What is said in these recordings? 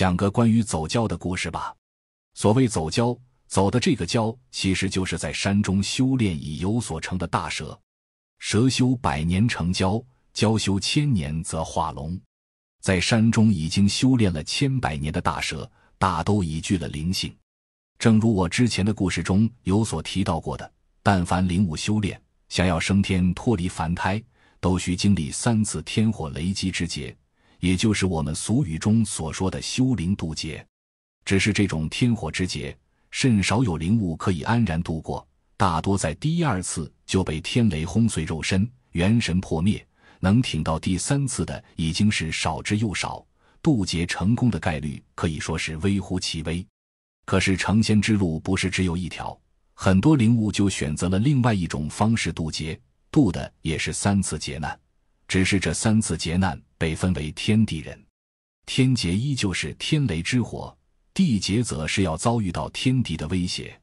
讲个关于走蛟的故事吧。所谓走蛟，走的这个蛟，其实就是在山中修炼已有所成的大蛇。蛇修百年成蛟，蛟修千年则化龙。在山中已经修炼了千百年的大蛇，大都已具了灵性。正如我之前的故事中有所提到过的，但凡灵武修炼，想要升天脱离凡胎，都需经历三次天火雷击之劫。也就是我们俗语中所说的修灵渡劫，只是这种天火之劫，甚少有灵物可以安然度过，大多在第二次就被天雷轰碎肉身，元神破灭。能挺到第三次的，已经是少之又少，渡劫成功的概率可以说是微乎其微。可是成仙之路不是只有一条，很多灵物就选择了另外一种方式渡劫，渡的也是三次劫难。只是这三次劫难被分为天地人，天劫依旧是天雷之火，地劫则是要遭遇到天敌的威胁，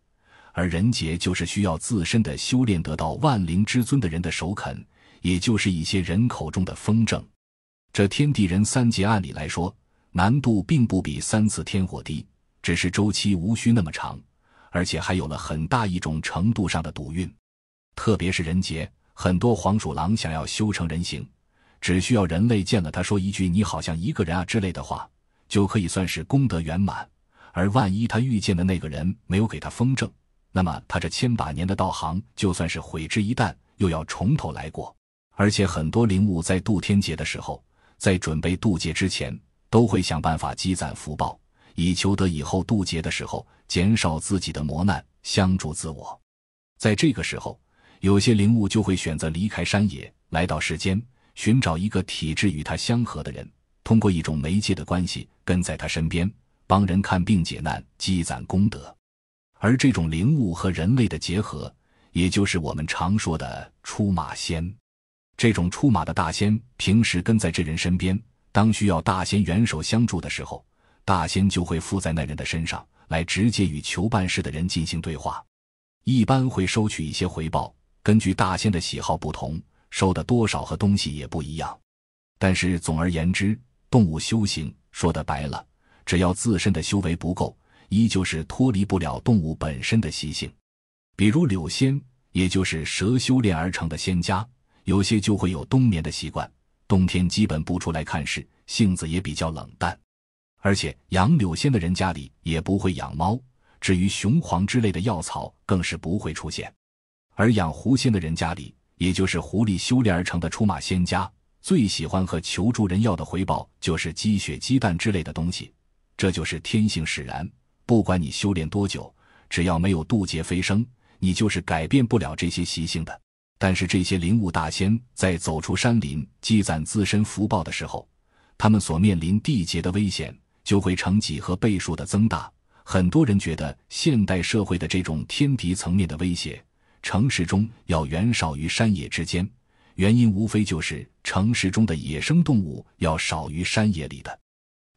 而人劫就是需要自身的修炼得到万灵之尊的人的首肯，也就是一些人口中的风筝。这天地人三劫按理来说难度并不比三次天火低，只是周期无需那么长，而且还有了很大一种程度上的赌运，特别是人劫，很多黄鼠狼想要修成人形。只需要人类见了他，说一句“你好像一个人啊”之类的话，就可以算是功德圆满。而万一他遇见的那个人没有给他封正，那么他这千把年的道行就算是毁之一旦，又要重头来过。而且很多灵物在渡天劫的时候，在准备渡劫之前，都会想办法积攒福报，以求得以后渡劫的时候减少自己的磨难，相助自我。在这个时候，有些灵物就会选择离开山野，来到世间。寻找一个体质与他相合的人，通过一种媒介的关系跟在他身边，帮人看病解难，积攒功德。而这种灵物和人类的结合，也就是我们常说的出马仙。这种出马的大仙平时跟在这人身边，当需要大仙援手相助的时候，大仙就会附在那人的身上，来直接与求办事的人进行对话。一般会收取一些回报，根据大仙的喜好不同。收的多少和东西也不一样，但是总而言之，动物修行说的白了，只要自身的修为不够，依旧是脱离不了动物本身的习性。比如柳仙，也就是蛇修炼而成的仙家，有些就会有冬眠的习惯，冬天基本不出来看世，性子也比较冷淡。而且养柳仙的人家里也不会养猫，至于雄黄之类的药草更是不会出现。而养狐仙的人家里。也就是狐狸修炼而成的出马仙家，最喜欢和求助人要的回报就是鸡血、鸡蛋之类的东西，这就是天性使然。不管你修炼多久，只要没有渡劫飞升，你就是改变不了这些习性的。但是这些灵物大仙在走出山林、积攒自身福报的时候，他们所面临地劫的危险就会成几何倍数的增大。很多人觉得现代社会的这种天敌层面的威胁。城市中要远少于山野之间，原因无非就是城市中的野生动物要少于山野里的。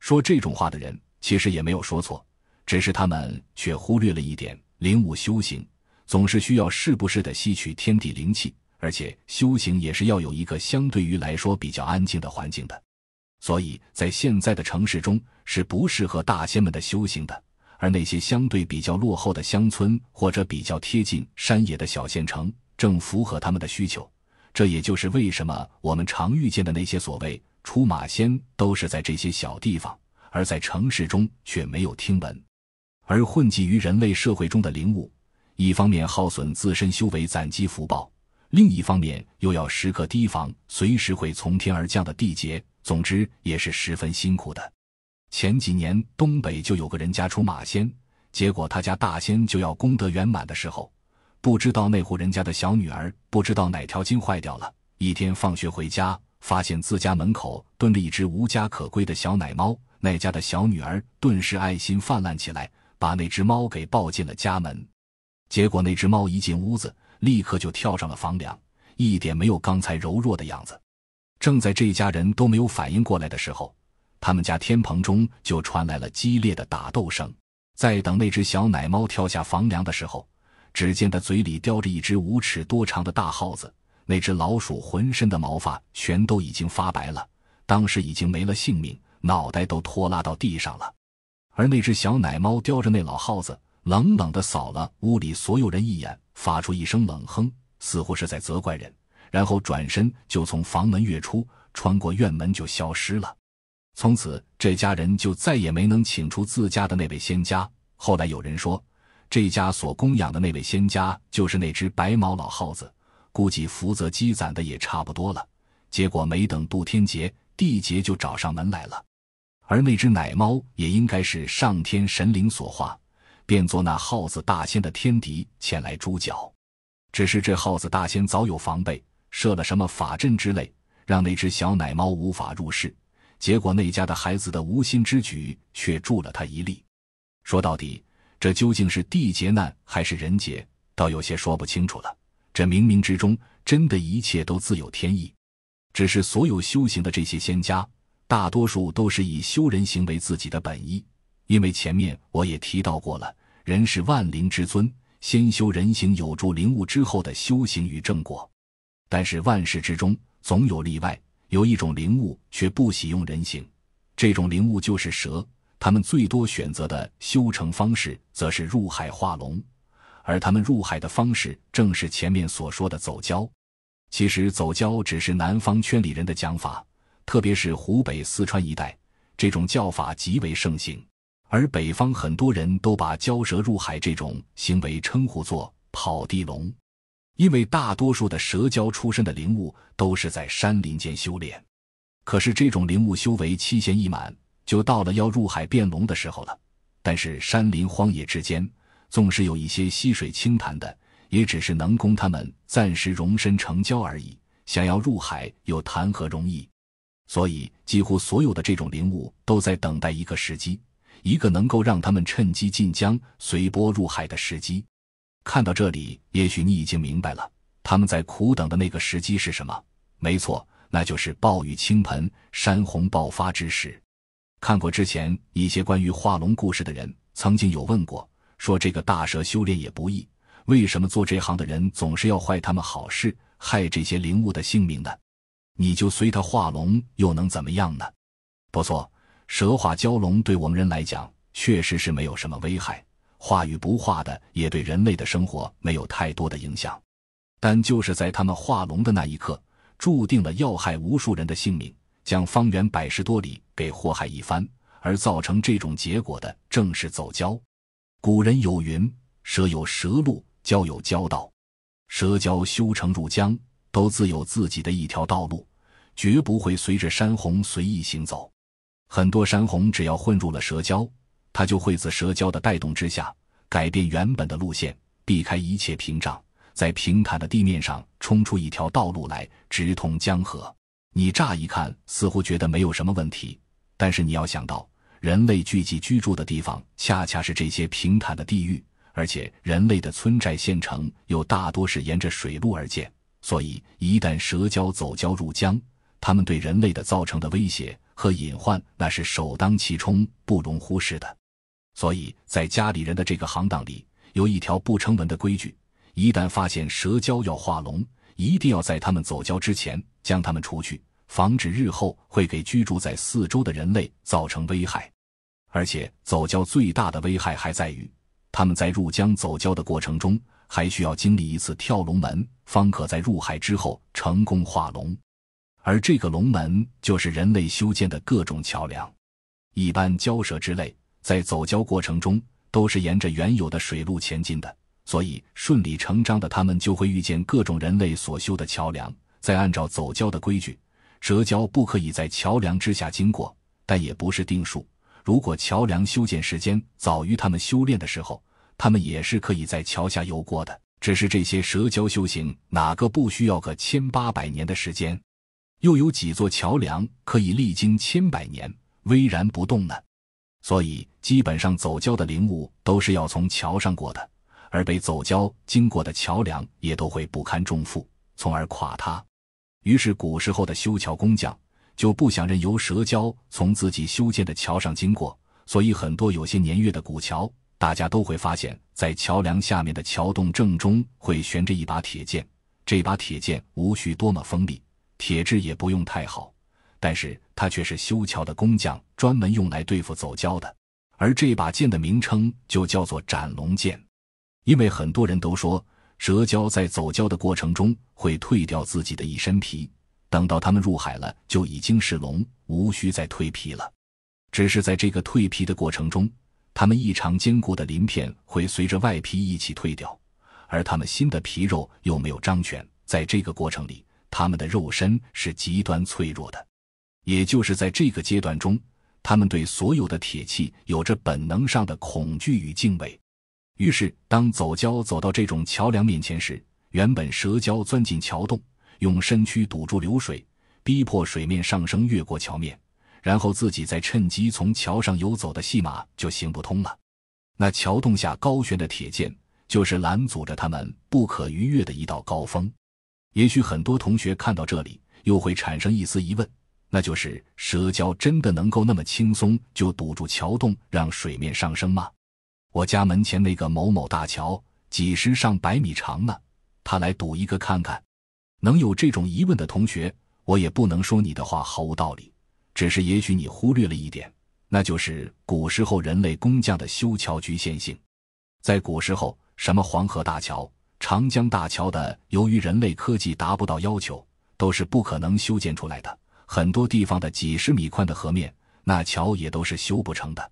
说这种话的人其实也没有说错，只是他们却忽略了一点：灵武修行总是需要时不时的吸取天地灵气，而且修行也是要有一个相对于来说比较安静的环境的。所以在现在的城市中，是不适合大仙们的修行的。而那些相对比较落后的乡村，或者比较贴近山野的小县城，正符合他们的需求。这也就是为什么我们常遇见的那些所谓出马仙，都是在这些小地方，而在城市中却没有听闻。而混迹于人类社会中的灵物，一方面耗损自身修为、攒积福报，另一方面又要时刻提防随时会从天而降的地劫。总之，也是十分辛苦的。前几年东北就有个人家出马仙，结果他家大仙就要功德圆满的时候，不知道那户人家的小女儿不知道哪条筋坏掉了。一天放学回家，发现自家门口蹲着一只无家可归的小奶猫。那家的小女儿顿时爱心泛滥起来，把那只猫给抱进了家门。结果那只猫一进屋子，立刻就跳上了房梁，一点没有刚才柔弱的样子。正在这一家人都没有反应过来的时候。他们家天棚中就传来了激烈的打斗声。在等那只小奶猫跳下房梁的时候，只见它嘴里叼着一只五尺多长的大耗子。那只老鼠浑身的毛发全都已经发白了，当时已经没了性命，脑袋都拖拉到地上了。而那只小奶猫叼着那老耗子，冷冷的扫了屋里所有人一眼，发出一声冷哼，似乎是在责怪人。然后转身就从房门跃出，穿过院门就消失了。从此，这家人就再也没能请出自家的那位仙家。后来有人说，这家所供养的那位仙家就是那只白毛老耗子，估计福泽积攒的也差不多了。结果没等渡天劫地劫就找上门来了。而那只奶猫也应该是上天神灵所化，变作那耗子大仙的天敌前来诛剿。只是这耗子大仙早有防备，设了什么法阵之类，让那只小奶猫无法入室。结果那家的孩子的无心之举却助了他一力。说到底，这究竟是地劫难还是人劫，倒有些说不清楚了。这冥冥之中，真的一切都自有天意。只是所有修行的这些仙家，大多数都是以修人行为自己的本意，因为前面我也提到过了，人是万灵之尊，先修人形有助灵物之后的修行与正果。但是万事之中总有例外。有一种灵物却不喜用人形，这种灵物就是蛇。它们最多选择的修成方式则是入海化龙，而它们入海的方式正是前面所说的走蛟。其实走蛟只是南方圈里人的讲法，特别是湖北、四川一带，这种叫法极为盛行。而北方很多人都把蛟蛇入海这种行为称呼作跑地龙。因为大多数的蛇蛟出身的灵物都是在山林间修炼，可是这种灵物修为期限一满，就到了要入海变龙的时候了。但是山林荒野之间，纵是有一些溪水清潭的，也只是能供他们暂时容身成蛟而已。想要入海，又谈何容易？所以，几乎所有的这种灵物都在等待一个时机，一个能够让他们趁机进江、随波入海的时机。看到这里，也许你已经明白了，他们在苦等的那个时机是什么？没错，那就是暴雨倾盆、山洪爆发之时。看过之前一些关于化龙故事的人，曾经有问过，说这个大蛇修炼也不易，为什么做这行的人总是要坏他们好事，害这些灵物的性命呢？你就随他化龙，又能怎么样呢？不错，蛇化蛟龙，对我们人来讲，确实是没有什么危害。化与不化的，也对人类的生活没有太多的影响，但就是在他们化龙的那一刻，注定了要害无数人的性命，将方圆百十多里给祸害一番。而造成这种结果的，正是走蛟。古人有云：“蛇有蛇路，蛟有蛟道。蛇蛟修成入江，都自有自己的一条道路，绝不会随着山洪随意行走。很多山洪只要混入了蛇蛟。”它就会自蛇蛟的带动之下改变原本的路线，避开一切屏障，在平坦的地面上冲出一条道路来，直通江河。你乍一看似乎觉得没有什么问题，但是你要想到，人类聚集居住的地方恰恰是这些平坦的地域，而且人类的村寨、县城又大多是沿着水路而建，所以一旦蛇蛟走蛟入江，它们对人类的造成的威胁和隐患，那是首当其冲，不容忽视的。所以在家里人的这个行当里，有一条不成文的规矩：一旦发现蛇蛟要化龙，一定要在他们走蛟之前将他们除去，防止日后会给居住在四周的人类造成危害。而且走蛟最大的危害还在于，他们在入江走蛟的过程中，还需要经历一次跳龙门，方可在入海之后成功化龙。而这个龙门就是人类修建的各种桥梁，一般蛟蛇之类。在走交过程中，都是沿着原有的水路前进的，所以顺理成章的，他们就会遇见各种人类所修的桥梁。再按照走交的规矩，蛇蛟不可以在桥梁之下经过，但也不是定数。如果桥梁修建时间早于他们修炼的时候，他们也是可以在桥下游过的。只是这些蛇蛟修行，哪个不需要个千八百年的时间？又有几座桥梁可以历经千百年巍然不动呢？所以，基本上走交的灵物都是要从桥上过的，而被走交经过的桥梁也都会不堪重负，从而垮塌。于是，古时候的修桥工匠就不想任由蛇蛟从自己修建的桥上经过。所以，很多有些年月的古桥，大家都会发现，在桥梁下面的桥洞正中会悬着一把铁剑。这把铁剑无需多么锋利，铁质也不用太好，但是它却是修桥的工匠。专门用来对付走蛟的，而这把剑的名称就叫做斩龙剑。因为很多人都说，蛇蛟在走蛟的过程中会蜕掉自己的一身皮，等到它们入海了就已经是龙，无需再蜕皮了。只是在这个蜕皮的过程中，他们异常坚固的鳞片会随着外皮一起蜕掉，而他们新的皮肉又没有张全，在这个过程里，他们的肉身是极端脆弱的。也就是在这个阶段中。他们对所有的铁器有着本能上的恐惧与敬畏，于是，当走蛟走到这种桥梁面前时，原本蛇蛟钻进桥洞，用身躯堵住流水，逼迫水面上升，越过桥面，然后自己再趁机从桥上游走的戏码就行不通了。那桥洞下高悬的铁剑，就是拦阻着他们不可逾越的一道高峰。也许很多同学看到这里，又会产生一丝疑问。那就是蛇胶真的能够那么轻松就堵住桥洞，让水面上升吗？我家门前那个某某大桥，几十上百米长呢，他来堵一个看看，能有这种疑问的同学，我也不能说你的话毫无道理，只是也许你忽略了一点，那就是古时候人类工匠的修桥局限性。在古时候，什么黄河大桥、长江大桥的，由于人类科技达不到要求，都是不可能修建出来的。很多地方的几十米宽的河面，那桥也都是修不成的，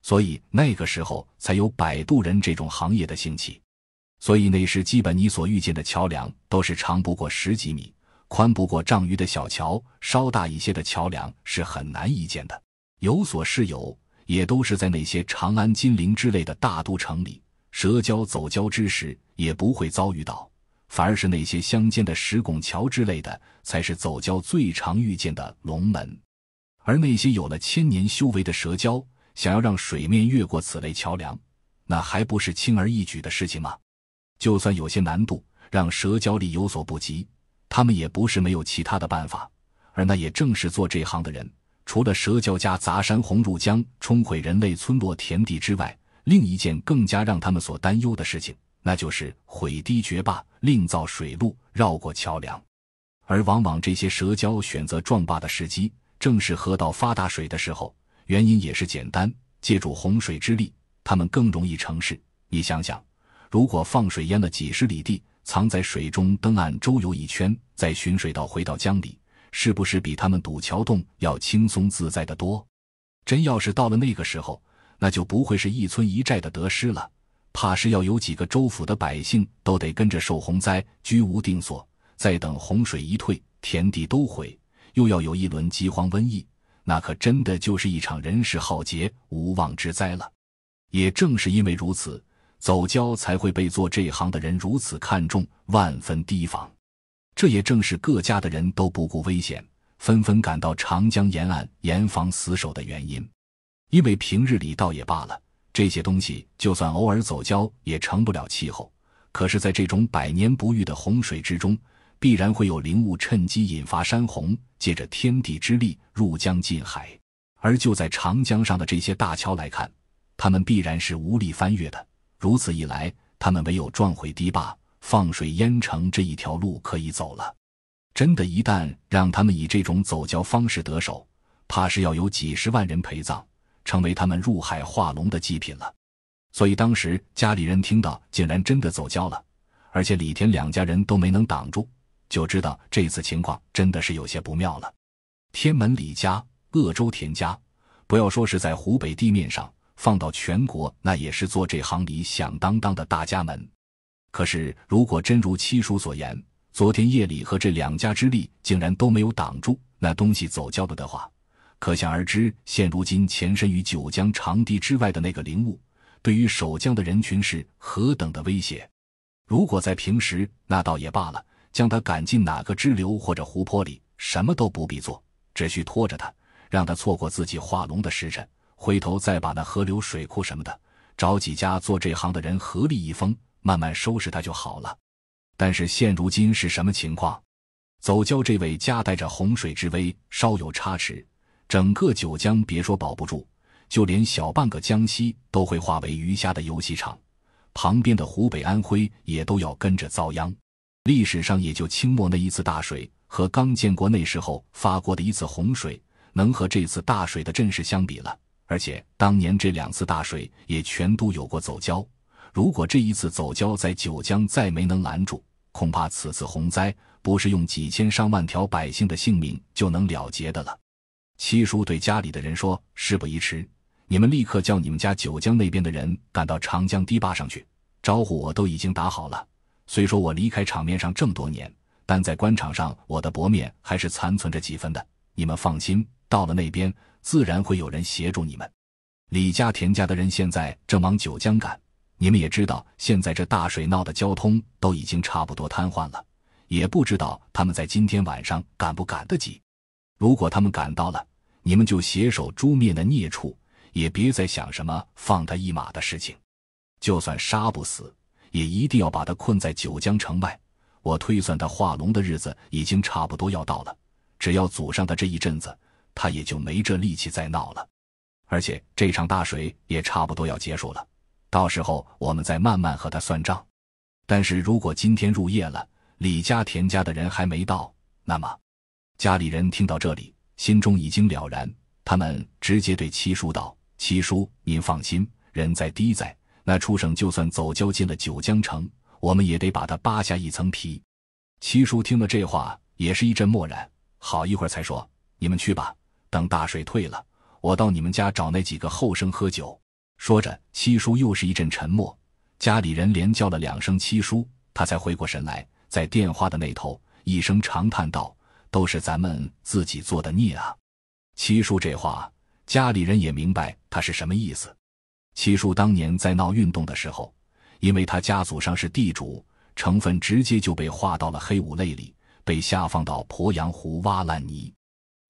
所以那个时候才有摆渡人这种行业的兴起。所以那时基本你所遇见的桥梁都是长不过十几米、宽不过丈余的小桥，稍大一些的桥梁是很难一见的。有所是有，也都是在那些长安、金陵之类的大都城里，折交走交之时也不会遭遇到。反而是那些乡间的石拱桥之类的，才是走蛟最常遇见的龙门。而那些有了千年修为的蛇蛟，想要让水面越过此类桥梁，那还不是轻而易举的事情吗？就算有些难度，让蛇蛟力有所不及，他们也不是没有其他的办法。而那也正是做这行的人，除了蛇蛟家砸山洪入江冲毁人类村落田地之外，另一件更加让他们所担忧的事情。那就是毁堤绝坝，另造水路绕过桥梁，而往往这些蛇蛟选择壮坝的时机，正是河道发大水的时候。原因也是简单，借助洪水之力，它们更容易成事。你想想，如果放水淹了几十里地，藏在水中登岸周游一圈，再寻水道回到江里，是不是比他们堵桥洞要轻松自在得多？真要是到了那个时候，那就不会是一村一寨的得失了。怕是要有几个州府的百姓都得跟着受洪灾，居无定所。再等洪水一退，田地都毁，又要有一轮饥荒瘟疫，那可真的就是一场人世浩劫、无妄之灾了。也正是因为如此，走蛟才会被做这行的人如此看重，万分提防。这也正是各家的人都不顾危险，纷纷赶到长江沿岸严防死守的原因。因为平日里倒也罢了。这些东西就算偶尔走交，也成不了气候。可是，在这种百年不遇的洪水之中，必然会有灵物趁机引发山洪，借着天地之力入江进海。而就在长江上的这些大桥来看，他们必然是无力翻越的。如此一来，他们唯有撞毁堤坝、放水淹城这一条路可以走了。真的，一旦让他们以这种走交方式得手，怕是要有几十万人陪葬。成为他们入海化龙的祭品了，所以当时家里人听到竟然真的走焦了，而且李田两家人都没能挡住，就知道这次情况真的是有些不妙了。天门李家、鄂州田家，不要说是在湖北地面上，放到全国那也是做这行里响当当的大家门。可是如果真如七叔所言，昨天夜里和这两家之力竟然都没有挡住那东西走焦了的话。可想而知，现如今潜身于九江长堤之外的那个灵物，对于守江的人群是何等的威胁。如果在平时，那倒也罢了，将他赶进哪个支流或者湖泊里，什么都不必做，只需拖着他，让他错过自己化龙的时辰，回头再把那河流、水库什么的，找几家做这行的人合力一封，慢慢收拾他就好了。但是现如今是什么情况？走蛟这位夹带着洪水之威，稍有差池。整个九江别说保不住，就连小半个江西都会化为鱼虾的游戏场，旁边的湖北、安徽也都要跟着遭殃。历史上也就清末那一次大水和刚建国那时候发过的一次洪水能和这次大水的阵势相比了，而且当年这两次大水也全都有过走蛟，如果这一次走蛟在九江再没能拦住，恐怕此次洪灾不是用几千上万条百姓的性命就能了结的了。七叔对家里的人说：“事不宜迟，你们立刻叫你们家九江那边的人赶到长江堤坝上去招呼我，都已经打好了。虽说我离开场面上这么多年，但在官场上我的薄面还是残存着几分的。你们放心，到了那边自然会有人协助你们。李家、田家的人现在正往九江赶，你们也知道，现在这大水闹的交通都已经差不多瘫痪了，也不知道他们在今天晚上赶不赶得及。”如果他们赶到了，你们就携手诛灭那孽畜，也别再想什么放他一马的事情。就算杀不死，也一定要把他困在九江城外。我推算他化龙的日子已经差不多要到了，只要阻上他这一阵子，他也就没这力气再闹了。而且这场大水也差不多要结束了，到时候我们再慢慢和他算账。但是如果今天入夜了，李家、田家的人还没到，那么……家里人听到这里，心中已经了然。他们直接对七叔道：“七叔，您放心，人在堤在，那畜生就算走交进了九江城，我们也得把他扒下一层皮。”七叔听了这话，也是一阵默然，好一会儿才说：“你们去吧，等大水退了，我到你们家找那几个后生喝酒。”说着，七叔又是一阵沉默。家里人连叫了两声“七叔”，他才回过神来，在电话的那头一声长叹道。都是咱们自己做的孽啊！七叔这话，家里人也明白他是什么意思。七叔当年在闹运动的时候，因为他家族上是地主成分，直接就被划到了黑五类里，被下放到鄱阳湖挖烂泥。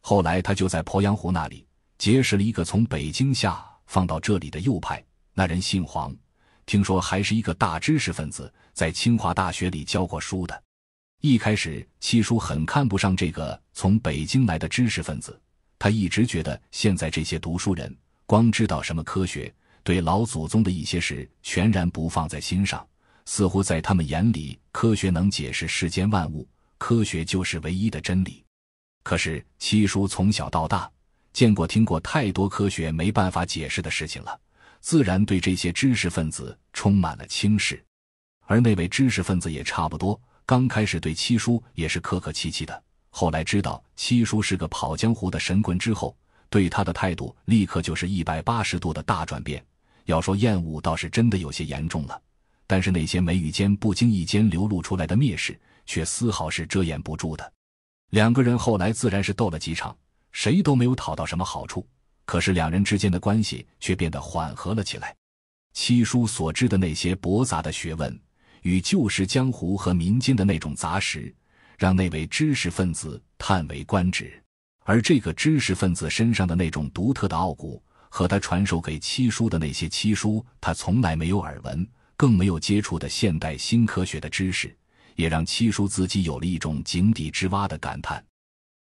后来他就在鄱阳湖那里结识了一个从北京下放到这里的右派，那人姓黄，听说还是一个大知识分子，在清华大学里教过书的。一开始，七叔很看不上这个从北京来的知识分子。他一直觉得现在这些读书人光知道什么科学，对老祖宗的一些事全然不放在心上，似乎在他们眼里，科学能解释世间万物，科学就是唯一的真理。可是，七叔从小到大见过、听过太多科学没办法解释的事情了，自然对这些知识分子充满了轻视。而那位知识分子也差不多。刚开始对七叔也是客客气气的，后来知道七叔是个跑江湖的神棍之后，对他的态度立刻就是一百八十度的大转变。要说厌恶倒是真的有些严重了，但是那些眉宇间不经意间流露出来的蔑视，却丝毫是遮掩不住的。两个人后来自然是斗了几场，谁都没有讨到什么好处，可是两人之间的关系却变得缓和了起来。七叔所知的那些驳杂的学问。与旧时江湖和民间的那种杂食，让那位知识分子叹为观止。而这个知识分子身上的那种独特的傲骨，和他传授给七叔的那些七叔他从来没有耳闻，更没有接触的现代新科学的知识，也让七叔自己有了一种井底之蛙的感叹。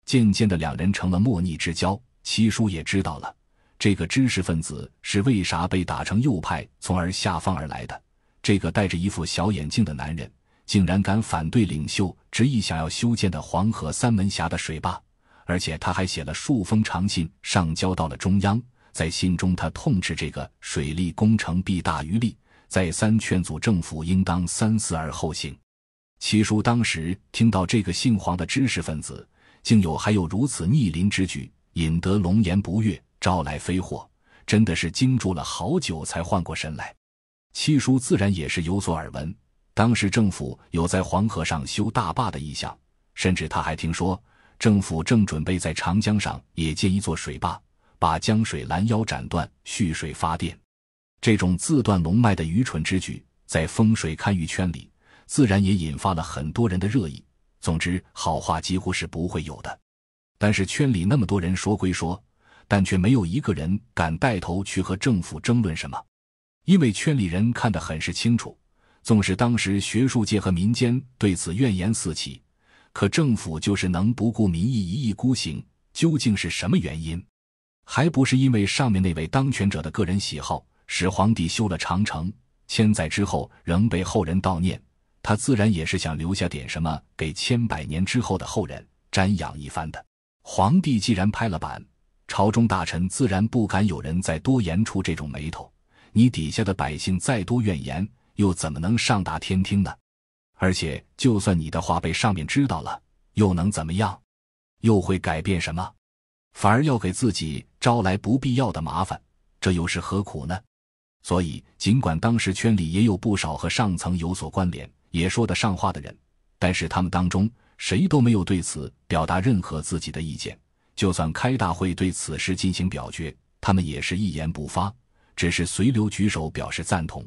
渐渐的，两人成了莫逆之交。七叔也知道了，这个知识分子是为啥被打成右派，从而下放而来的。这个戴着一副小眼镜的男人，竟然敢反对领袖执意想要修建的黄河三门峡的水坝，而且他还写了数封长信上交到了中央。在信中，他痛斥这个水利工程弊大于利，再三劝阻政府应当三思而后行。七叔当时听到这个姓黄的知识分子竟有还有如此逆鳞之举，引得龙颜不悦，招来非祸，真的是惊住了好久，才缓过神来。七叔自然也是有所耳闻，当时政府有在黄河上修大坝的意向，甚至他还听说政府正准备在长江上也建一座水坝，把江水拦腰斩断，蓄水发电。这种自断龙脉的愚蠢之举，在风水堪舆圈里，自然也引发了很多人的热议。总之，好话几乎是不会有的。但是圈里那么多人说归说，但却没有一个人敢带头去和政府争论什么。因为圈里人看得很是清楚，纵使当时学术界和民间对此怨言四起，可政府就是能不顾民意一意孤行，究竟是什么原因？还不是因为上面那位当权者的个人喜好？使皇帝修了长城，千载之后仍被后人悼念，他自然也是想留下点什么给千百年之后的后人瞻仰一番的。皇帝既然拍了板，朝中大臣自然不敢有人再多言出这种眉头。你底下的百姓再多怨言，又怎么能上达天听呢？而且，就算你的话被上面知道了，又能怎么样？又会改变什么？反而要给自己招来不必要的麻烦，这又是何苦呢？所以，尽管当时圈里也有不少和上层有所关联、也说得上话的人，但是他们当中谁都没有对此表达任何自己的意见。就算开大会对此事进行表决，他们也是一言不发。只是随流举手表示赞同，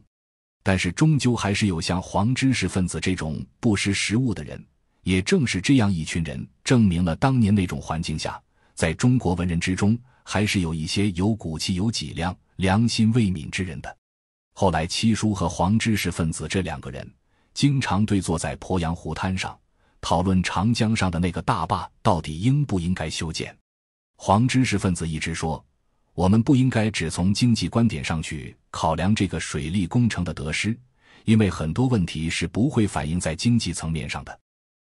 但是终究还是有像黄知识分子这种不识时务的人。也正是这样一群人，证明了当年那种环境下，在中国文人之中，还是有一些有骨气、有脊梁、良心未泯之人的。后来，七叔和黄知识分子这两个人经常对坐在鄱阳湖滩上讨论长江上的那个大坝到底应不应该修建。黄知识分子一直说。我们不应该只从经济观点上去考量这个水利工程的得失，因为很多问题是不会反映在经济层面上的。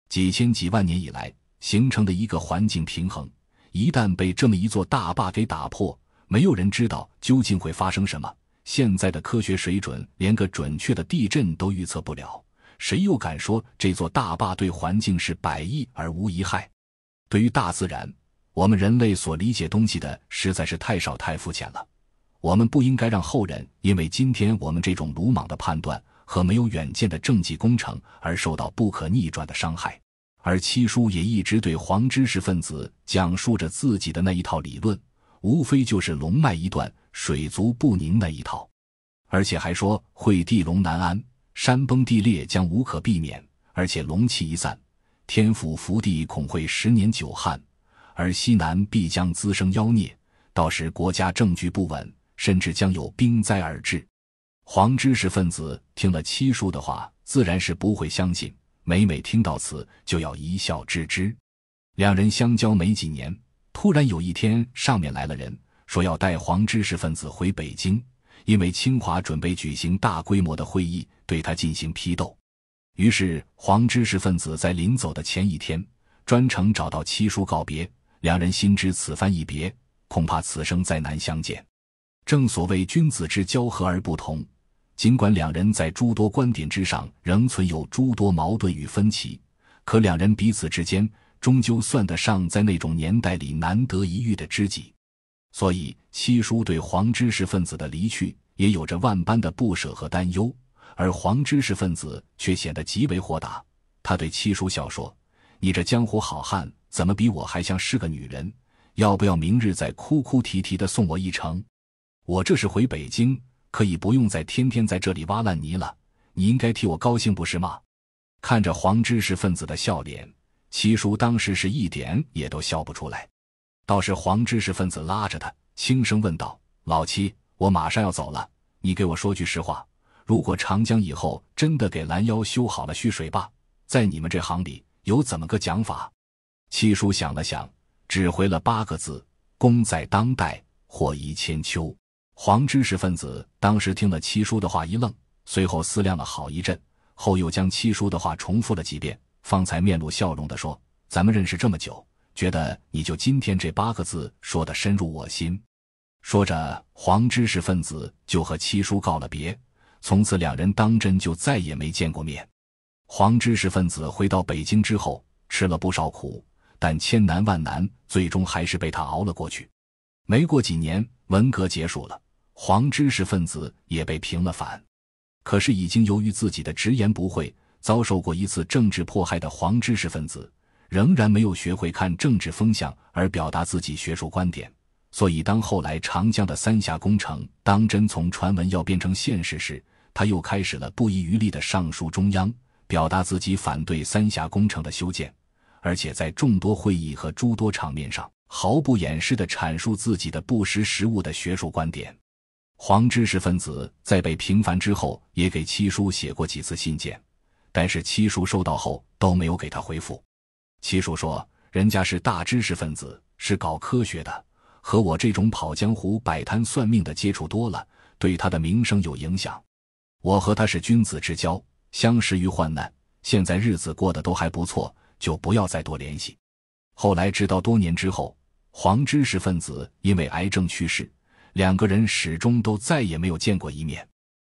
几千几万年以来形成的一个环境平衡，一旦被这么一座大坝给打破，没有人知道究竟会发生什么。现在的科学水准连个准确的地震都预测不了，谁又敢说这座大坝对环境是百益而无一害？对于大自然。我们人类所理解东西的实在是太少太肤浅了，我们不应该让后人因为今天我们这种鲁莽的判断和没有远见的政绩工程而受到不可逆转的伤害。而七叔也一直对黄知识分子讲述着自己的那一套理论，无非就是龙脉一断，水族不宁那一套，而且还说会地龙难安，山崩地裂将无可避免，而且龙气一散，天府福地恐会十年久旱。而西南必将滋生妖孽，到时国家政局不稳，甚至将有兵灾而至。黄知识分子听了七叔的话，自然是不会相信，每每听到此，就要一笑置之。两人相交没几年，突然有一天，上面来了人，说要带黄知识分子回北京，因为清华准备举行大规模的会议，对他进行批斗。于是黄知识分子在临走的前一天，专程找到七叔告别。两人心知此番一别，恐怕此生再难相见。正所谓君子之交，合而不同。尽管两人在诸多观点之上仍存有诸多矛盾与分歧，可两人彼此之间终究算得上在那种年代里难得一遇的知己。所以七叔对黄知识分子的离去也有着万般的不舍和担忧，而黄知识分子却显得极为豁达。他对七叔笑说：“你这江湖好汉。”怎么比我还像是个女人？要不要明日再哭哭啼啼的送我一程？我这是回北京，可以不用再天天在这里挖烂泥了。你应该替我高兴不是吗？看着黄知识分子的笑脸，七叔当时是一点也都笑不出来。倒是黄知识分子拉着他，轻声问道：“老七，我马上要走了，你给我说句实话，如果长江以后真的给拦腰修好了蓄水坝，在你们这行里有怎么个讲法？”七叔想了想，只回了八个字：“功在当代，祸遗千秋。”黄知识分子当时听了七叔的话，一愣，随后思量了好一阵，后又将七叔的话重复了几遍，方才面露笑容的说：“咱们认识这么久，觉得你就今天这八个字说的深入我心。”说着，黄知识分子就和七叔告了别，从此两人当真就再也没见过面。黄知识分子回到北京之后，吃了不少苦。但千难万难，最终还是被他熬了过去。没过几年，文革结束了，黄知识分子也被平了反。可是，已经由于自己的直言不讳遭受过一次政治迫害的黄知识分子，仍然没有学会看政治风向而表达自己学术观点。所以，当后来长江的三峡工程当真从传闻要变成现实时，他又开始了不遗余力的上书中央，表达自己反对三峡工程的修建。而且在众多会议和诸多场面上毫不掩饰地阐述自己的不识时务的学术观点，黄知识分子在被平反之后也给七叔写过几次信件，但是七叔收到后都没有给他回复。七叔说：“人家是大知识分子，是搞科学的，和我这种跑江湖摆摊算命的接触多了，对他的名声有影响。我和他是君子之交，相识于患难，现在日子过得都还不错。”就不要再多联系。后来知道，多年之后，黄知识分子因为癌症去世，两个人始终都再也没有见过一面。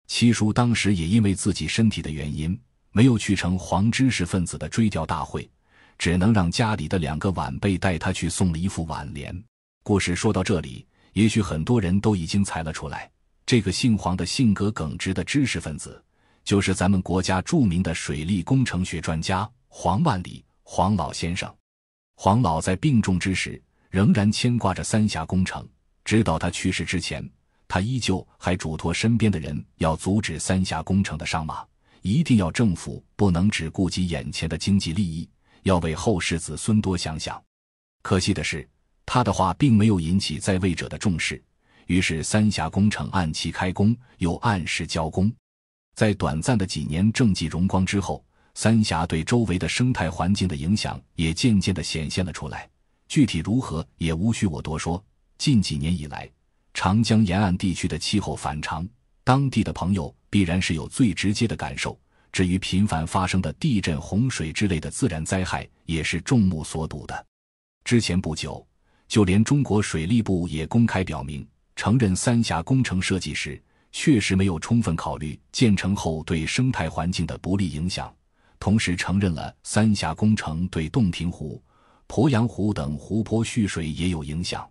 七叔当时也因为自己身体的原因，没有去成黄知识分子的追悼大会，只能让家里的两个晚辈带他去送了一副挽联。故事说到这里，也许很多人都已经猜了出来：这个姓黄的性格耿直的知识分子，就是咱们国家著名的水利工程学专家黄万里。黄老先生，黄老在病重之时，仍然牵挂着三峡工程。直到他去世之前，他依旧还嘱托身边的人要阻止三峡工程的上马，一定要政府不能只顾及眼前的经济利益，要为后世子孙多想想。可惜的是，他的话并没有引起在位者的重视，于是三峡工程按期开工，又按时交工。在短暂的几年政绩荣光之后。三峡对周围的生态环境的影响也渐渐的显现了出来，具体如何也无需我多说。近几年以来，长江沿岸地区的气候反常，当地的朋友必然是有最直接的感受。至于频繁发生的地震、洪水之类的自然灾害，也是众目所睹的。之前不久，就连中国水利部也公开表明，承认三峡工程设计时确实没有充分考虑建成后对生态环境的不利影响。同时承认了三峡工程对洞庭湖、鄱阳湖等湖泊蓄水也有影响，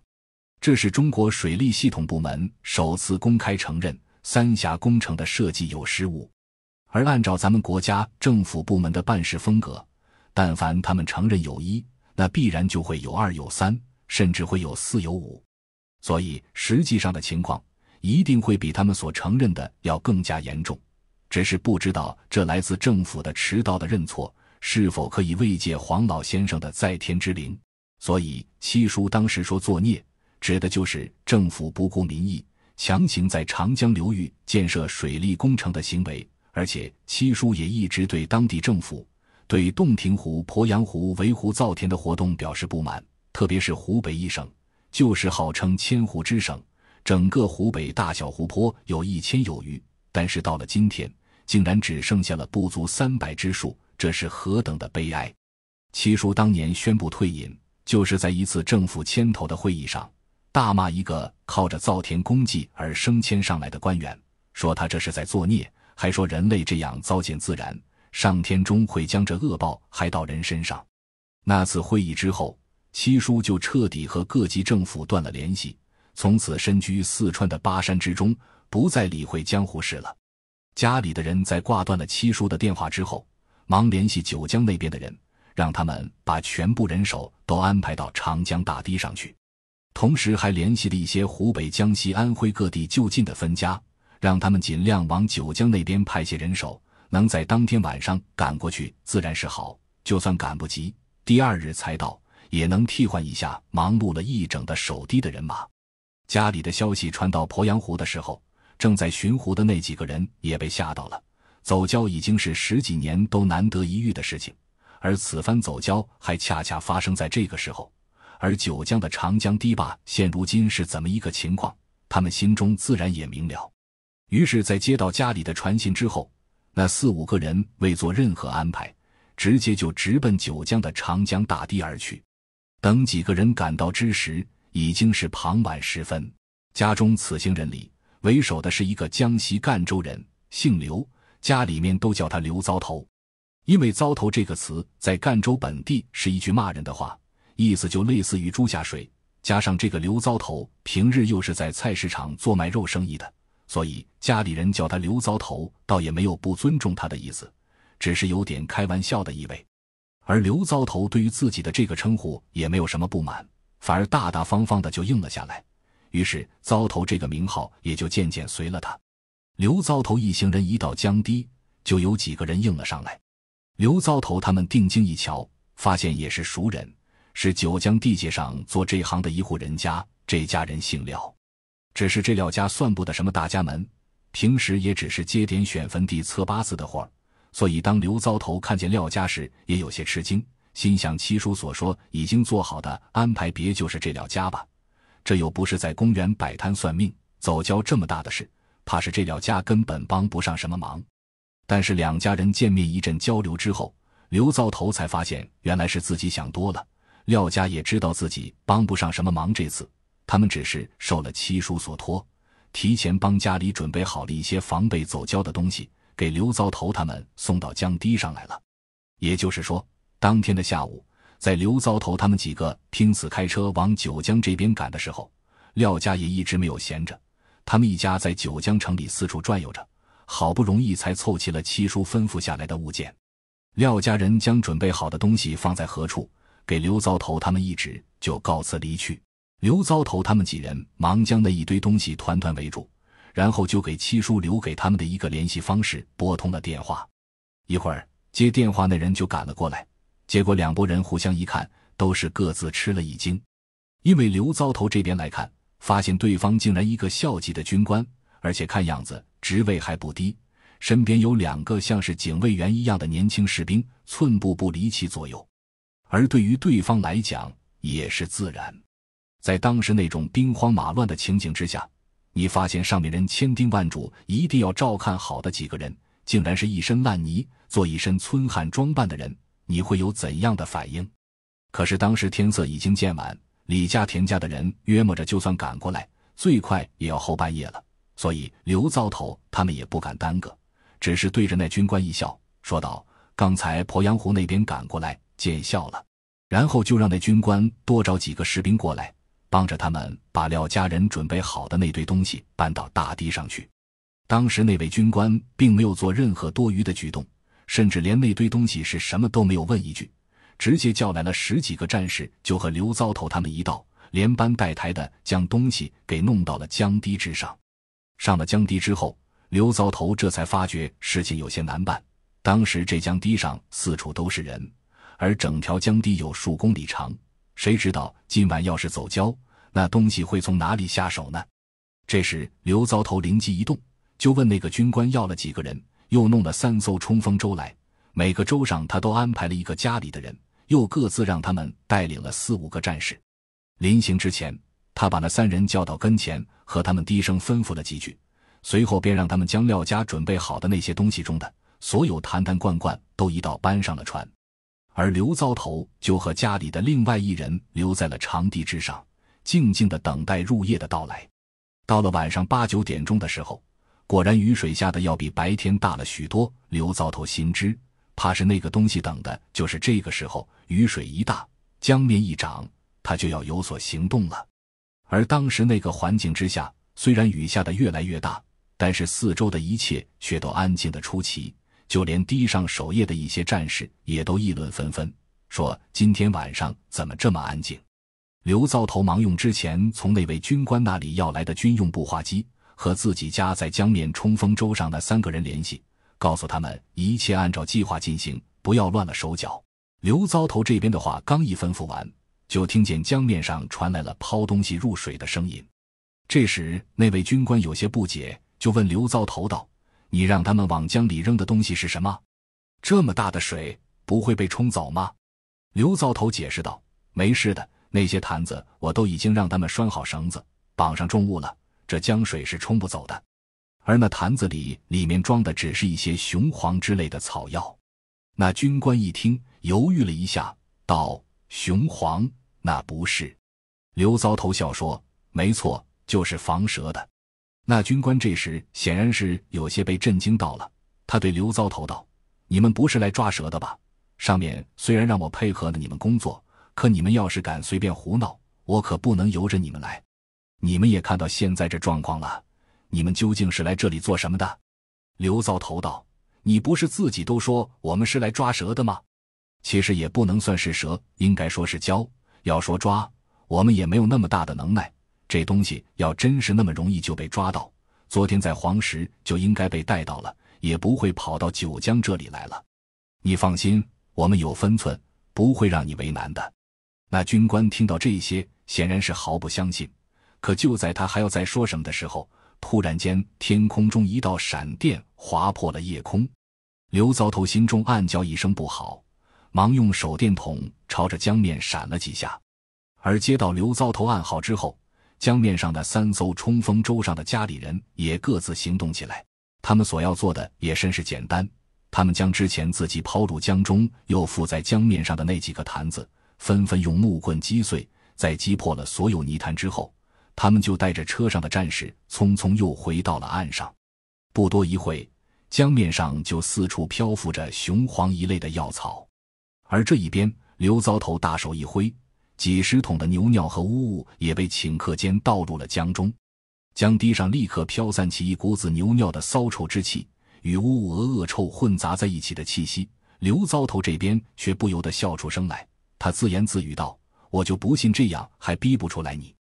这是中国水利系统部门首次公开承认三峡工程的设计有失误。而按照咱们国家政府部门的办事风格，但凡他们承认有一，那必然就会有二、有三，甚至会有四、有五，所以实际上的情况一定会比他们所承认的要更加严重。只是不知道这来自政府的迟到的认错是否可以慰藉黄老先生的在天之灵。所以七叔当时说作孽，指的就是政府不顾民意，强行在长江流域建设水利工程的行为。而且七叔也一直对当地政府对洞庭湖、鄱阳湖围湖造田的活动表示不满。特别是湖北一省，就是号称千湖之省，整个湖北大小湖泊有一千有余。但是到了今天，竟然只剩下了不足三百之数，这是何等的悲哀！七叔当年宣布退隐，就是在一次政府牵头的会议上，大骂一个靠着造田功绩而升迁上来的官员，说他这是在作孽，还说人类这样糟践自然，上天终会将这恶报害到人身上。那次会议之后，七叔就彻底和各级政府断了联系，从此身居四川的巴山之中，不再理会江湖事了。家里的人在挂断了七叔的电话之后，忙联系九江那边的人，让他们把全部人手都安排到长江大堤上去，同时还联系了一些湖北、江西安徽各地就近的分家，让他们尽量往九江那边派些人手。能在当天晚上赶过去自然是好，就算赶不及，第二日才到也能替换一下忙碌了一整的守堤的人马。家里的消息传到鄱阳湖的时候。正在巡湖的那几个人也被吓到了，走交已经是十几年都难得一遇的事情，而此番走交还恰恰发生在这个时候。而九江的长江堤坝现如今是怎么一个情况，他们心中自然也明了。于是，在接到家里的传信之后，那四五个人未做任何安排，直接就直奔九江的长江大堤而去。等几个人赶到之时，已经是傍晚时分，家中此行人里。为首的是一个江西赣州人，姓刘，家里面都叫他刘糟头，因为“糟头”这个词在赣州本地是一句骂人的话，意思就类似于猪下水。加上这个刘糟头平日又是在菜市场做卖肉生意的，所以家里人叫他刘糟头，倒也没有不尊重他的意思，只是有点开玩笑的意味。而刘糟头对于自己的这个称呼也没有什么不满，反而大大方方的就应了下来。于是，糟头这个名号也就渐渐随了他。刘糟头一行人一到江堤，就有几个人应了上来。刘糟头他们定睛一瞧，发现也是熟人，是九江地界上做这行的一户人家。这家人姓廖，只是这廖家算不得什么大家门，平时也只是接点选坟地、测八字的活儿。所以，当刘糟头看见廖家时，也有些吃惊，心想：七叔所说已经做好的安排，别就是这廖家吧。这又不是在公园摆摊算命走交这么大的事，怕是这廖家根本帮不上什么忙。但是两家人见面一阵交流之后，刘糟头才发现原来是自己想多了。廖家也知道自己帮不上什么忙，这次他们只是受了七叔所托，提前帮家里准备好了一些防备走交的东西，给刘糟头他们送到江堤上来了。也就是说，当天的下午。在刘糟头他们几个拼死开车往九江这边赶的时候，廖家也一直没有闲着。他们一家在九江城里四处转悠着，好不容易才凑齐了七叔吩咐下来的物件。廖家人将准备好的东西放在何处，给刘糟头他们一指，就告辞离去。刘糟头他们几人忙将那一堆东西团团围住，然后就给七叔留给他们的一个联系方式拨通了电话。一会儿，接电话那人就赶了过来。结果，两拨人互相一看，都是各自吃了一惊。因为刘糟头这边来看，发现对方竟然一个校级的军官，而且看样子职位还不低，身边有两个像是警卫员一样的年轻士兵，寸步不离其左右。而对于对方来讲，也是自然。在当时那种兵荒马乱的情景之下，你发现上面人千叮万嘱一定要照看好的几个人，竟然是一身烂泥、做一身村汉装扮的人。你会有怎样的反应？可是当时天色已经渐晚，李家、田家的人约摸着就算赶过来，最快也要后半夜了，所以刘糟头他们也不敢耽搁，只是对着那军官一笑，说道：“刚才鄱阳湖那边赶过来见笑了。”然后就让那军官多找几个士兵过来，帮着他们把廖家人准备好的那堆东西搬到大堤上去。当时那位军官并没有做任何多余的举动。甚至连那堆东西是什么都没有问一句，直接叫来了十几个战士，就和刘糟头他们一道，连搬带抬的将东西给弄到了江堤之上。上了江堤之后，刘糟头这才发觉事情有些难办。当时这江堤上四处都是人，而整条江堤有数公里长，谁知道今晚要是走交，那东西会从哪里下手呢？这时，刘糟头灵机一动，就问那个军官要了几个人。又弄了三艘冲锋舟来，每个舟上他都安排了一个家里的人，又各自让他们带领了四五个战士。临行之前，他把那三人叫到跟前，和他们低声吩咐了几句，随后便让他们将廖家准备好的那些东西中的所有坛坛罐罐都一道搬上了船。而刘糟头就和家里的另外一人留在了长堤之上，静静的等待入夜的到来。到了晚上八九点钟的时候。果然，雨水下的要比白天大了许多。刘灶头心知，怕是那个东西等的就是这个时候。雨水一大，江面一涨，他就要有所行动了。而当时那个环境之下，虽然雨下的越来越大，但是四周的一切却都安静的出奇，就连堤上守夜的一些战士也都议论纷纷，说今天晚上怎么这么安静。刘灶头忙用之前从那位军官那里要来的军用步话机。和自己家在江面冲锋舟上那三个人联系，告诉他们一切按照计划进行，不要乱了手脚。刘糟头这边的话刚一吩咐完，就听见江面上传来了抛东西入水的声音。这时，那位军官有些不解，就问刘糟头道：“你让他们往江里扔的东西是什么？这么大的水，不会被冲走吗？”刘糟头解释道：“没事的，那些坛子我都已经让他们拴好绳子，绑上重物了。”这江水是冲不走的，而那坛子里里面装的只是一些雄黄之类的草药。那军官一听，犹豫了一下，道：“雄黄？那不是？”刘糟头笑说：“没错，就是防蛇的。”那军官这时显然是有些被震惊到了，他对刘糟头道：“你们不是来抓蛇的吧？上面虽然让我配合你们工作，可你们要是敢随便胡闹，我可不能由着你们来。”你们也看到现在这状况了，你们究竟是来这里做什么的？刘糟头道：“你不是自己都说我们是来抓蛇的吗？其实也不能算是蛇，应该说是蛟。要说抓，我们也没有那么大的能耐。这东西要真是那么容易就被抓到，昨天在黄石就应该被带到了，也不会跑到九江这里来了。你放心，我们有分寸，不会让你为难的。”那军官听到这些，显然是毫不相信。可就在他还要再说什么的时候，突然间天空中一道闪电划破了夜空，刘糟头心中暗叫一声不好，忙用手电筒朝着江面闪了几下。而接到刘糟头暗号之后，江面上的三艘冲锋舟上的家里人也各自行动起来。他们所要做的也甚是简单，他们将之前自己抛入江中又浮在江面上的那几个坛子，纷纷用木棍击碎。在击破了所有泥潭之后，他们就带着车上的战士，匆匆又回到了岸上。不多一会，江面上就四处漂浮着雄黄一类的药草。而这一边，刘糟头大手一挥，几十桶的牛尿和污物也被顷刻间倒入了江中。江堤上立刻飘散起一股子牛尿的骚臭之气，与污恶恶臭混杂在一起的气息。刘糟头这边却不由得笑出声来，他自言自语道：“我就不信这样还逼不出来你。”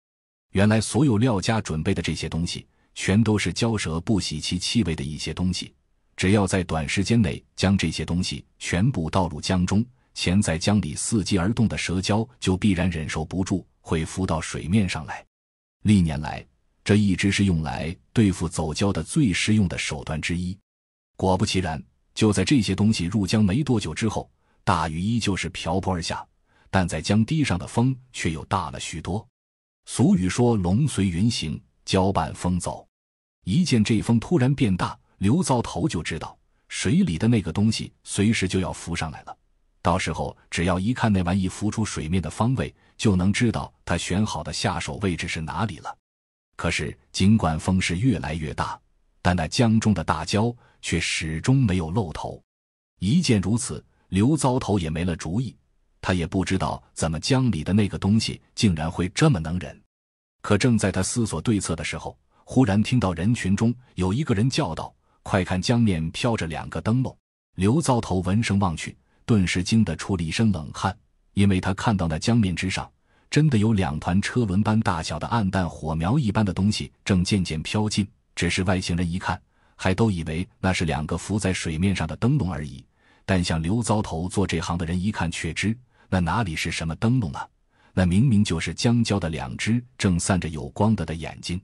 原来，所有廖家准备的这些东西，全都是胶蛇不喜其气味的一些东西。只要在短时间内将这些东西全部倒入江中，潜在江里伺机而动的蛇蛟就必然忍受不住，会浮到水面上来。历年来，这一直是用来对付走蛟的最实用的手段之一。果不其然，就在这些东西入江没多久之后，大雨依旧是瓢泼而下，但在江堤上的风却又大了许多。俗语说“龙随云行，蛟伴风走”，一见这风突然变大，刘糟头就知道水里的那个东西随时就要浮上来了。到时候只要一看那玩意浮出水面的方位，就能知道他选好的下手位置是哪里了。可是尽管风是越来越大，但那江中的大蛟却始终没有露头。一见如此，刘糟头也没了主意。他也不知道怎么江里的那个东西竟然会这么能忍，可正在他思索对策的时候，忽然听到人群中有一个人叫道：“快看，江面飘着两个灯笼！”刘糟头闻声望去，顿时惊得出了一身冷汗，因为他看到那江面之上真的有两团车轮般大小的暗淡火苗一般的东西正渐渐飘近。只是外行人一看，还都以为那是两个浮在水面上的灯笼而已，但像刘糟头做这行的人一看，却知。那哪里是什么灯笼啊？那明明就是江椒的两只正散着有光的的眼睛。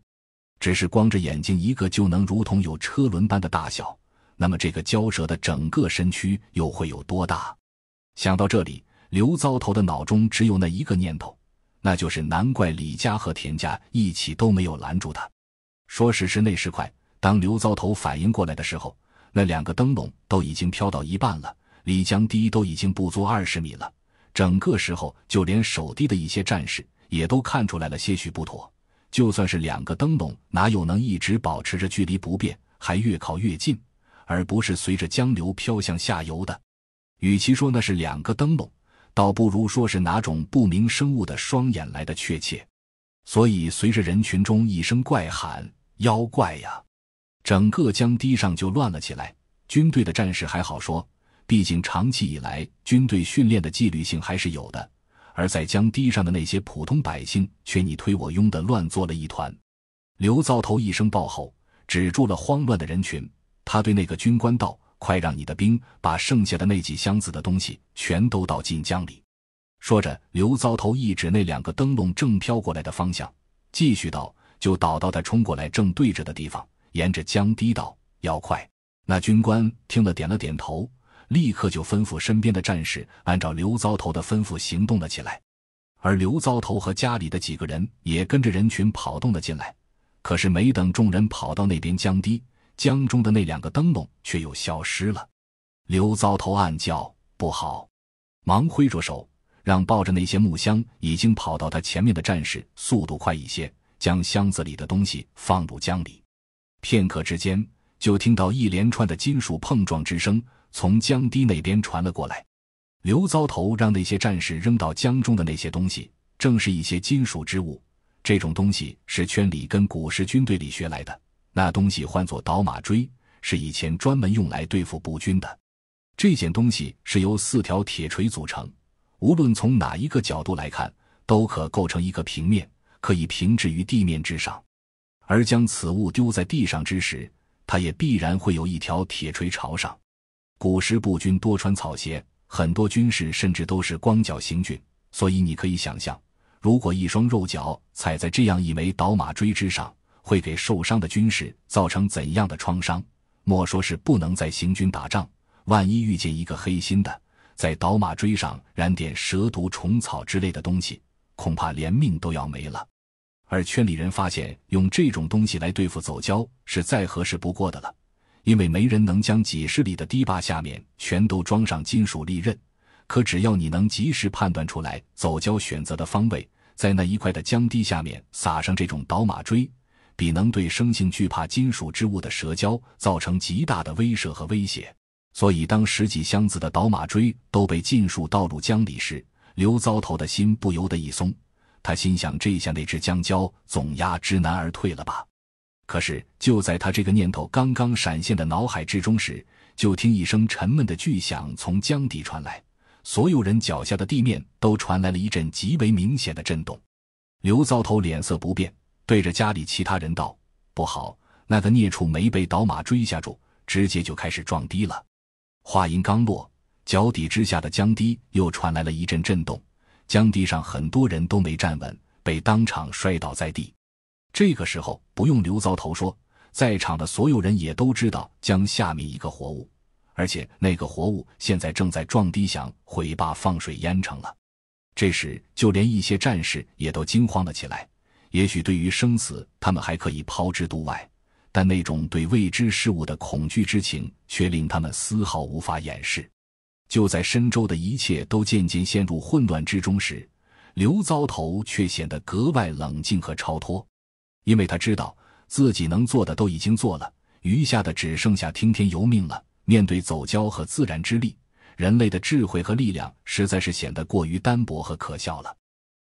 只是光着眼睛一个就能如同有车轮般的大小，那么这个蛟蛇的整个身躯又会有多大？想到这里，刘糟头的脑中只有那一个念头，那就是难怪李家和田家一起都没有拦住他。说时迟，那时快，当刘糟头反应过来的时候，那两个灯笼都已经飘到一半了，离江堤都已经不足二十米了。整个时候，就连守堤的一些战士也都看出来了些许不妥。就算是两个灯笼，哪有能一直保持着距离不变，还越靠越近，而不是随着江流飘向下游的？与其说那是两个灯笼，倒不如说是哪种不明生物的双眼来的确切。所以，随着人群中一声怪喊：“妖怪呀！”整个江堤上就乱了起来。军队的战士还好说。毕竟长期以来，军队训练的纪律性还是有的，而在江堤上的那些普通百姓却你推我拥的乱作了一团。刘灶头一声暴吼，止住了慌乱的人群。他对那个军官道：“快让你的兵把剩下的那几箱子的东西全都倒进江里。”说着，刘灶头一指那两个灯笼正飘过来的方向，继续道：“就倒到他冲过来正对着的地方，沿着江堤道，要快。”那军官听了，点了点头。立刻就吩咐身边的战士按照刘糟头的吩咐行动了起来，而刘糟头和家里的几个人也跟着人群跑动了进来。可是没等众人跑到那边江堤，江中的那两个灯笼却又消失了。刘糟头暗叫不好，忙挥着手，让抱着那些木箱已经跑到他前面的战士速度快一些，将箱子里的东西放入江里。片刻之间，就听到一连串的金属碰撞之声。从江堤那边传了过来，刘糟头让那些战士扔到江中的那些东西，正是一些金属之物。这种东西是圈里跟古时军队里学来的。那东西唤作倒马锥，是以前专门用来对付步军的。这件东西是由四条铁锤组成，无论从哪一个角度来看，都可构成一个平面，可以平置于地面之上。而将此物丢在地上之时，它也必然会有一条铁锤朝上。古时步军多穿草鞋，很多军士甚至都是光脚行军。所以你可以想象，如果一双肉脚踩在这样一枚倒马锥之上，会给受伤的军士造成怎样的创伤？莫说是不能再行军打仗，万一遇见一个黑心的，在倒马锥上染点蛇毒、虫草之类的东西，恐怕连命都要没了。而圈里人发现，用这种东西来对付走蛟，是再合适不过的了。因为没人能将几十里的堤坝下面全都装上金属利刃，可只要你能及时判断出来走蛟选择的方位，在那一块的江堤下面撒上这种倒马锥，比能对生性惧怕金属之物的蛇蛟造成极大的威慑和威胁。所以，当十几箱子的倒马锥都被尽数倒入江里时，刘糟头的心不由得一松，他心想：这下那只江蛟总压知难而退了吧。可是就在他这个念头刚刚闪现的脑海之中时，就听一声沉闷的巨响从江底传来，所有人脚下的地面都传来了一阵极为明显的震动。刘糟头脸色不变，对着家里其他人道：“不好，那个孽畜没被倒马追下住，直接就开始撞堤了。”话音刚落，脚底之下的江堤又传来了一阵震动，江堤上很多人都没站稳，被当场摔倒在地。这个时候不用刘糟头说，在场的所有人也都知道将下面一个活物，而且那个活物现在正在撞堤墙、毁坝、放水淹城了。这时就连一些战士也都惊慌了起来。也许对于生死，他们还可以抛之度外，但那种对未知事物的恐惧之情却令他们丝毫无法掩饰。就在深州的一切都渐渐陷入混乱之中时，刘糟头却显得格外冷静和超脱。因为他知道自己能做的都已经做了，余下的只剩下听天由命了。面对走蛟和自然之力，人类的智慧和力量实在是显得过于单薄和可笑了。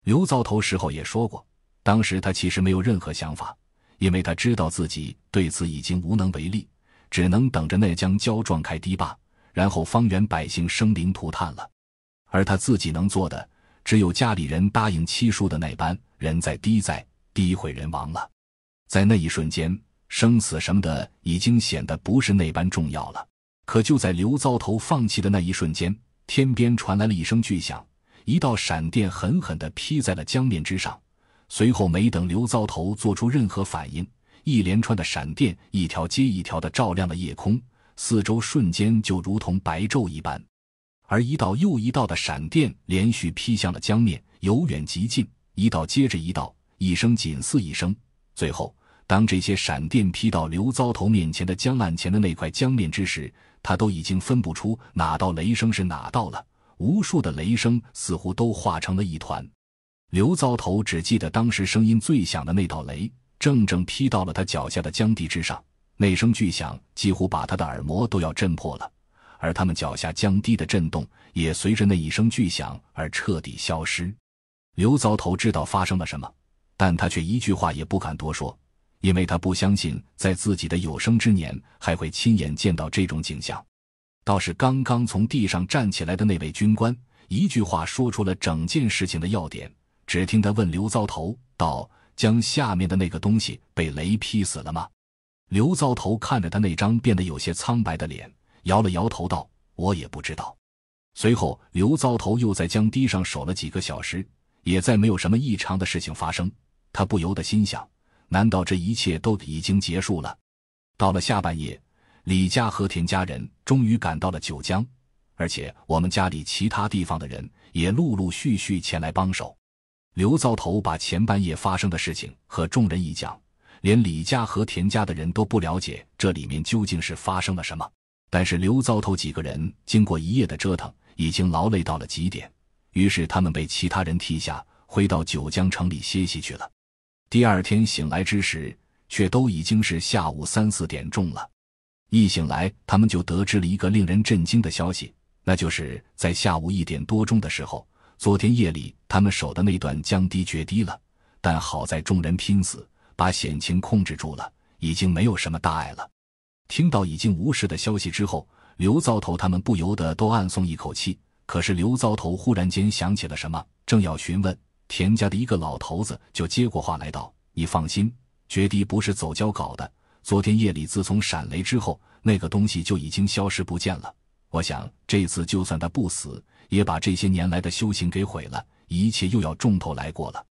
刘糟头时候也说过，当时他其实没有任何想法，因为他知道自己对此已经无能为力，只能等着那江蛟撞开堤坝，然后方圆百姓生灵涂炭了。而他自己能做的，只有家里人答应七叔的那般，人在堤在。诋毁人亡了，在那一瞬间，生死什么的已经显得不是那般重要了。可就在刘糟头放弃的那一瞬间，天边传来了一声巨响，一道闪电狠狠地劈在了江面之上。随后，没等刘糟头做出任何反应，一连串的闪电，一条接一条地照亮了夜空，四周瞬间就如同白昼一般。而一道又一道的闪电连续劈向了江面，由远及近，一道接着一道。一声紧似一声，最后，当这些闪电劈到刘糟头面前的江岸前的那块江面之时，他都已经分不出哪道雷声是哪道了。无数的雷声似乎都化成了一团。刘糟头只记得当时声音最响的那道雷，正正劈到了他脚下的江地之上。那声巨响几乎把他的耳膜都要震破了，而他们脚下江堤的震动也随着那一声巨响而彻底消失。刘糟头知道发生了什么。但他却一句话也不敢多说，因为他不相信在自己的有生之年还会亲眼见到这种景象。倒是刚刚从地上站起来的那位军官，一句话说出了整件事情的要点。只听他问刘糟头道：“将下面的那个东西被雷劈死了吗？”刘糟头看着他那张变得有些苍白的脸，摇了摇头道：“我也不知道。”随后，刘糟头又在江堤上守了几个小时，也再没有什么异常的事情发生。他不由得心想：难道这一切都已经结束了？到了下半夜，李家和田家人终于赶到了九江，而且我们家里其他地方的人也陆陆续续前来帮手。刘糟头把前半夜发生的事情和众人一讲，连李家和田家的人都不了解这里面究竟是发生了什么。但是刘糟头几个人经过一夜的折腾，已经劳累到了极点，于是他们被其他人替下，回到九江城里歇息去了。第二天醒来之时，却都已经是下午三四点钟了。一醒来，他们就得知了一个令人震惊的消息，那就是在下午一点多钟的时候，昨天夜里他们守的那段江堤决堤了。但好在众人拼死把险情控制住了，已经没有什么大碍了。听到已经无事的消息之后，刘糟头他们不由得都暗松一口气。可是刘糟头忽然间想起了什么，正要询问。田家的一个老头子就接过话来道：“你放心，绝堤不是走交搞的。昨天夜里自从闪雷之后，那个东西就已经消失不见了。我想这次就算他不死，也把这些年来的修行给毁了，一切又要重头来过了。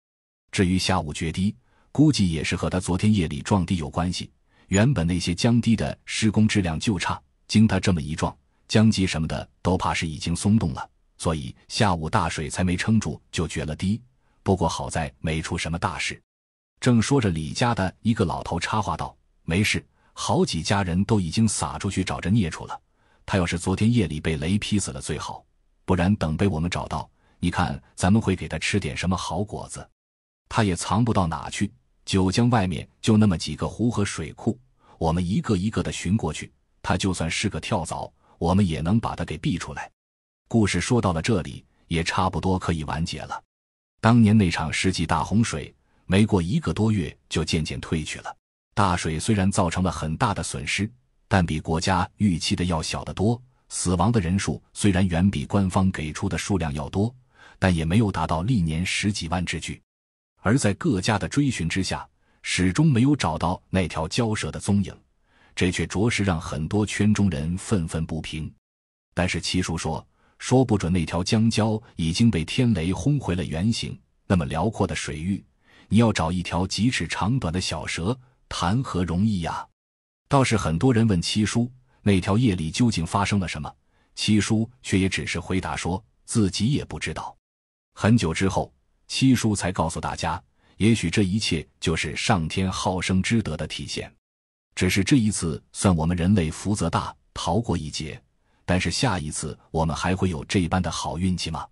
至于下午决堤，估计也是和他昨天夜里撞堤有关系。原本那些江堤的施工质量就差，经他这么一撞，江基什么的都怕是已经松动了，所以下午大水才没撑住就决了堤。”不过好在没出什么大事。正说着，李家的一个老头插话道：“没事，好几家人都已经撒出去找这孽畜了。他要是昨天夜里被雷劈死了最好，不然等被我们找到，你看咱们会给他吃点什么好果子。他也藏不到哪去，九江外面就那么几个湖和水库，我们一个一个的寻过去。他就算是个跳蚤，我们也能把他给逼出来。”故事说到了这里，也差不多可以完结了。当年那场世纪大洪水，没过一个多月就渐渐退去了。大水虽然造成了很大的损失，但比国家预期的要小得多。死亡的人数虽然远比官方给出的数量要多，但也没有达到历年十几万之巨。而在各家的追寻之下，始终没有找到那条蛟蛇的踪影，这却着实让很多圈中人愤愤不平。但是七叔说。说不准那条江蛟已经被天雷轰回了原形。那么辽阔的水域，你要找一条几尺长短的小蛇，谈何容易呀？倒是很多人问七叔，那条夜里究竟发生了什么？七叔却也只是回答说自己也不知道。很久之后，七叔才告诉大家，也许这一切就是上天好生之德的体现。只是这一次，算我们人类福泽大，逃过一劫。但是下一次我们还会有这般的好运气吗？